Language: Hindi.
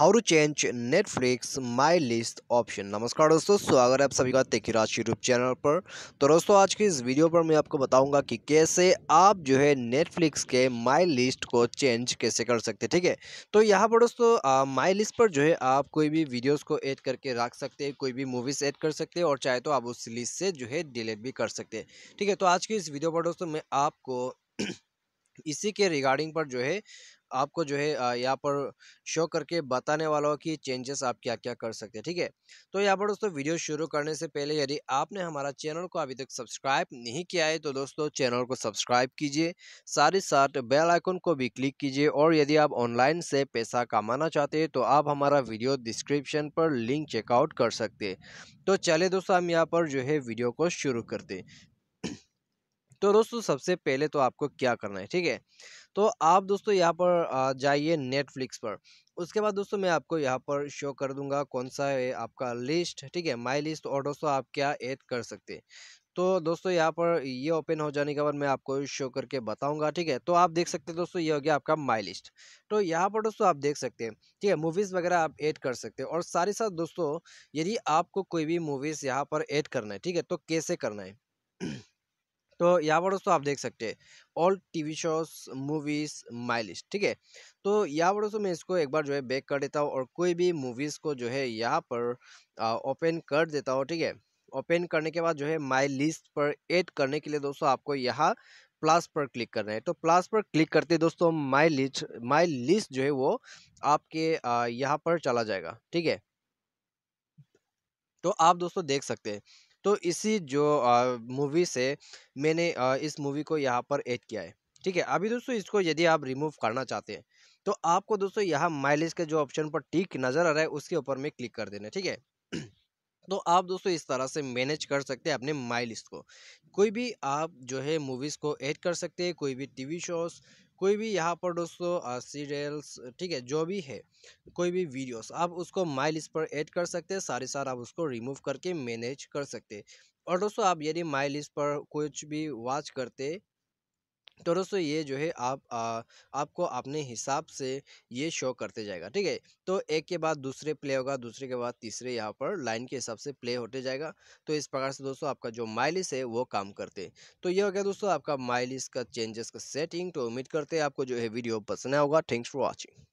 how to change Netflix my list option नमस्कार दोस्तों स्वागत है आप सभी का तेखी राज यूट्यूब चैनल पर तो दोस्तों आज की इस वीडियो पर मैं आपको बताऊंगा कि कैसे आप जो है नेटफ्लिक्स के माई लिस्ट को चेंज कैसे कर सकते हैं ठीक है तो यहाँ पर दोस्तों माई लिस्ट पर जो है आप कोई भी वीडियोज़ को एड करके रख सकते हैं कोई भी मूवीज़ ऐड कर सकते हैं और चाहे तो आप उस लिस्ट से जो है डिलीट भी कर सकते हैं ठीक है तो आज की इस वीडियो पर दोस्तों मैं आपको इसी के रिगार्डिंग पर जो है आपको जो है यहाँ पर शो करके बताने वाला हो कि चेंजेस आप क्या क्या कर सकते हैं ठीक है तो यहाँ पर दोस्तों वीडियो शुरू करने से पहले यदि आपने हमारा चैनल को अभी तक सब्सक्राइब नहीं किया है तो दोस्तों चैनल को सब्सक्राइब कीजिए साथ ही साथ बेल आइकन को भी क्लिक कीजिए और यदि आप ऑनलाइन से पैसा कमाना चाहते हैं तो आप हमारा वीडियो डिस्क्रिप्शन पर लिंक चेकआउट कर सकते हैं तो चले दोस्तों हम यहाँ पर जो है वीडियो को शुरू करते तो दोस्तों सबसे पहले तो आपको क्या करना है ठीक है तो आप दोस्तों यहाँ पर जाइए नेटफ्लिक्स पर उसके बाद दोस्तों मैं आपको यहाँ पर शो कर दूंगा कौन सा है आपका लिस्ट ठीक है माई लिस्ट और दोस्तों आप क्या ऐड कर सकते हैं तो दोस्तों यहाँ पर ये ओपन हो जाने के बाद मैं आपको शो करके बताऊंगा ठीक है तो आप देख सकते हैं दोस्तों ये हो गया आपका माई लिस्ट तो यहाँ पर दोस्तों आप देख सकते हैं ठीक है मूवीज़ वगैरह आप ऐड कर सकते हैं और सारे साथ दोस्तों यदि आपको कोई भी मूवीज़ यहाँ पर ऐड करना है ठीक है तो कैसे करना है तो यहाँ पर दोस्तों आप देख सकते हैं all TV shows movies my list ठीक है तो यहाँ पर दोस्तों मैं इसको एक बार जो है बैक कर देता हूँ और कोई भी मूवीज़ को जो है यहाँ पर ओपन कर देता हूँ ठीक है ओपन करने के बाद जो है माई लिस्ट पर एड करने के लिए दोस्तों आपको यहाँ प्लस पर क्लिक करना है तो प्लस पर क्लिक करते दोस्तों माई लिस्ट माई लिस्ट जो है वो आपके यहाँ पर चला जाएगा ठीक है तो आप दोस्तों देख सकते हैं तो इसी जो मूवी से मैंने इस मूवी को यहाँ पर ऐड किया है ठीक है अभी दोस्तों इसको यदि आप रिमूव करना चाहते हैं तो आपको दोस्तों यहाँ माइलेज के जो ऑप्शन पर टिक नज़र आ रहा है उसके ऊपर में क्लिक कर देना ठीक है तो आप दोस्तों इस तरह से मैनेज कर सकते हैं अपने माइलिस्ट को कोई भी आप जो है मूवीज़ को ऐड कर सकते हैं कोई भी टीवी शोज़ कोई भी यहाँ पर दोस्तों सीरियल्स ठीक है जो भी है कोई भी वीडियोस आप उसको माइल लिस्ट पर ऐड कर सकते हैं सारे साथ आप उसको रिमूव करके मैनेज कर सकते हैं और दोस्तों आप यदि माइल लिस्ट पर कुछ भी वॉच करते तो दोस्तों ये जो है आप आ, आपको अपने हिसाब से ये शो करते जाएगा ठीक है तो एक के बाद दूसरे प्ले होगा दूसरे के बाद तीसरे यहाँ पर लाइन के हिसाब से प्ले होते जाएगा तो इस प्रकार से दोस्तों आपका जो माइलिस है वो काम करते तो ये हो गया दोस्तों आपका माइलिस का चेंजेस का सेटिंग तो उम्मीद करते हैं आपको जो है वीडियो पसंद आया होगा थैंक्स फॉर वॉचिंग